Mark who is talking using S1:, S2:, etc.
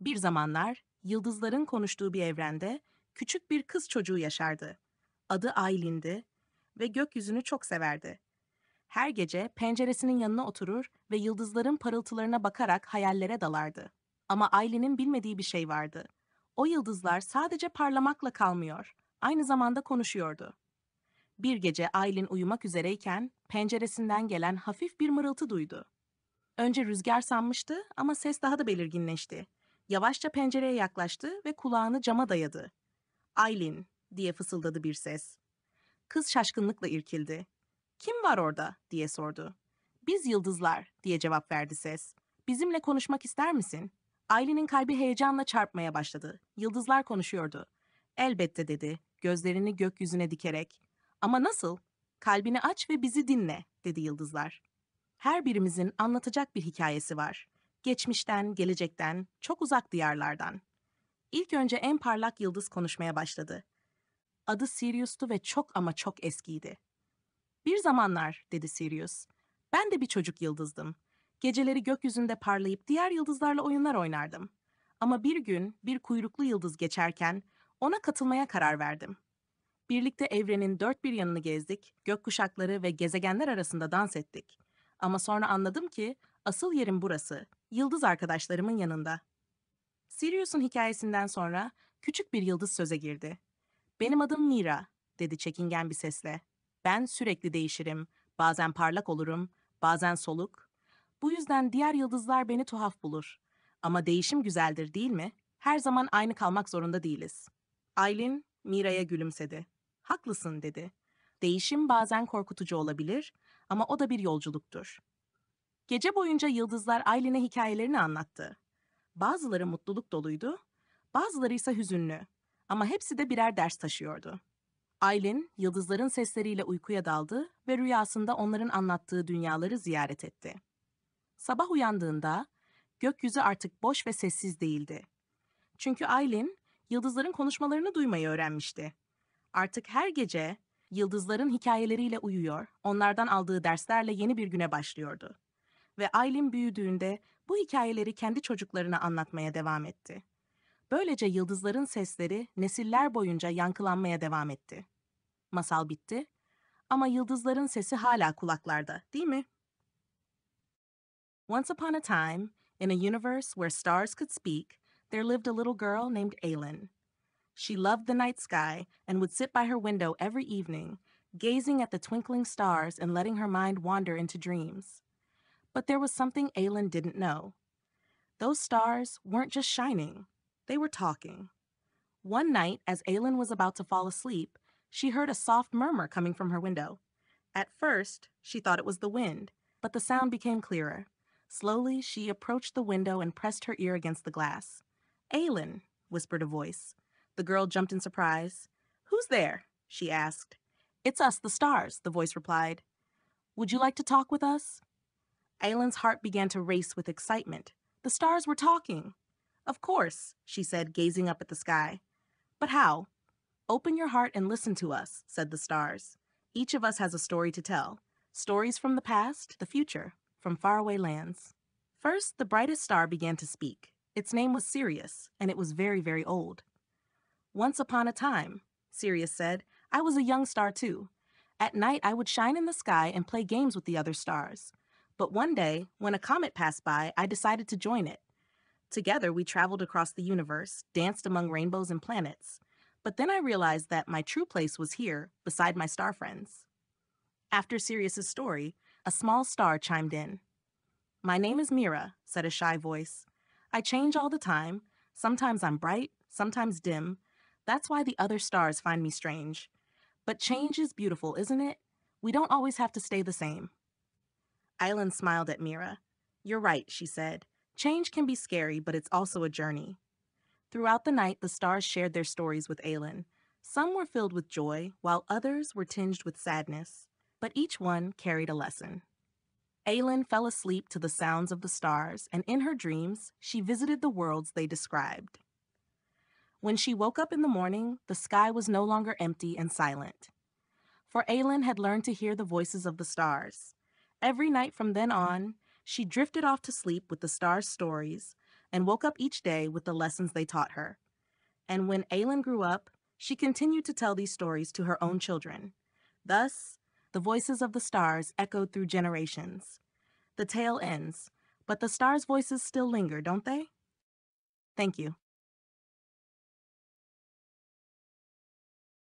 S1: Bir zamanlar yıldızların konuştuğu bir evrende küçük bir kız çocuğu yaşardı. Adı Aylin'di ve gökyüzünü çok severdi. Her gece penceresinin yanına oturur ve yıldızların parıltılarına bakarak hayallere dalardı. Ama Aylin'in bilmediği bir şey vardı. O yıldızlar sadece parlamakla kalmıyor, aynı zamanda konuşuyordu. Bir gece Aylin uyumak üzereyken penceresinden gelen hafif bir mırıltı duydu. Önce rüzgar sanmıştı ama ses daha da belirginleşti Yavaşça pencereye yaklaştı ve kulağını cama dayadı. Aylin diye fısıldadı bir ses. Kız şaşkınlıkla irkildi. Kim var orada diye sordu. Biz yıldızlar diye cevap verdi ses. Bizimle konuşmak ister misin? Aylin'in kalbi heyecanla çarpmaya başladı. Yıldızlar konuşuyordu. Elbette dedi, gözlerini gökyüzüne dikerek. Ama nasıl? Kalbini aç ve bizi dinle, dedi yıldızlar. Her birimizin anlatacak bir hikayesi var geçmişten, gelecekten, çok uzak diyarlardan. İlk önce en parlak yıldız konuşmaya başladı. Adı Sirius'tu ve çok ama çok eskiydi. Bir zamanlar, dedi Sirius, ben de bir çocuk yıldızdım. Geceleri gökyüzünde parlayıp diğer yıldızlarla oyunlar oynardım. Ama bir gün bir kuyruklu yıldız geçerken ona katılmaya karar verdim. Birlikte evrenin dört bir yanını gezdik, gökkuşakları ve gezegenler arasında dans ettik. Ama sonra anladım ki asıl yerim burası yıldız arkadaşlarımın yanında. Sirius'un hikayesinden sonra küçük bir yıldız söze girdi. Benim adım Mira, dedi çekingen bir sesle. Ben sürekli değişirim, bazen parlak olurum, bazen soluk. Bu yüzden diğer yıldızlar beni tuhaf bulur. Ama değişim güzeldir değil mi? Her zaman aynı kalmak zorunda değiliz. Aylin, Mira'ya gülümsedi. Haklısın dedi. Değişim bazen korkutucu olabilir ama o da bir yolculuktur. Gece boyunca yıldızlar Aylin'e hikayelerini anlattı. Bazıları mutluluk doluydu, bazıları ise hüzünlü ama hepsi de birer ders taşıyordu. Aylin, yıldızların sesleriyle uykuya daldı ve rüyasında onların anlattığı dünyaları ziyaret etti. Sabah uyandığında gökyüzü artık boş ve sessiz değildi. Çünkü Aylin, yıldızların konuşmalarını duymayı öğrenmişti. Artık her gece yıldızların hikayeleriyle uyuyor, onlardan aldığı derslerle yeni bir güne başlıyordu ve Aylin büyüdüğünde bu hikayeleri kendi çocuklarına anlatmaya devam etti. Böylece yıldızların sesleri nesiller boyunca yankılanmaya devam etti. Masal bitti ama yıldızların sesi hala kulaklarda, değil mi? Once upon a time, in a universe where stars could speak, there lived a little girl named Aylin. She loved the night sky and would sit by her window every evening, gazing at the twinkling stars and letting her mind wander into dreams. But there was something Aelin didn't know. Those stars weren't just shining, they were talking. One night, as Aelin was about to fall asleep, she heard a soft murmur coming from her window. At first, she thought it was the wind, but the sound became clearer. Slowly, she approached the window and pressed her ear against the glass. Aelin, whispered a voice. The girl jumped in surprise. Who's there? she asked. It's us, the stars, the voice replied. Would you like to talk with us? Aylin's heart began to race with excitement. The stars were talking. Of course, she said, gazing up at the sky. But how? Open your heart and listen to us, said the stars. Each of us has a story to tell. Stories from the past, the future, from faraway lands. First, the brightest star began to speak. Its name was Sirius, and it was very, very old. Once upon a time, Sirius said, I was a young star too. At night, I would shine in the sky and play games with the other stars. But one day, when a comet passed by, I decided to join it. Together, we traveled across the universe, danced among rainbows and planets. But then I realized that my true place was here, beside my star friends. After Sirius's story, a small star chimed in. My name is Mira, said a shy voice. I change all the time. Sometimes I'm bright, sometimes dim. That's why the other stars find me strange. But change is beautiful, isn't it? We don't always have to stay the same. Island smiled at Mira. You're right, she said. Change can be scary, but it's also a journey. Throughout the night, the stars shared their stories with Aylin. Some were filled with joy, while others were tinged with sadness, but each one carried a lesson. Aylin fell asleep to the sounds of the stars, and in her dreams, she visited the worlds they described. When she woke up in the morning, the sky was no longer empty and silent. For Aylin had learned to hear the voices of the stars. Every night from then on, she drifted off to sleep with the star's stories and woke up each day with the lessons they taught her. And when Aelin grew up, she continued to tell these stories to her own children. Thus, the voices of the stars echoed through generations. The tale ends, but the stars' voices still linger, don't they? Thank you.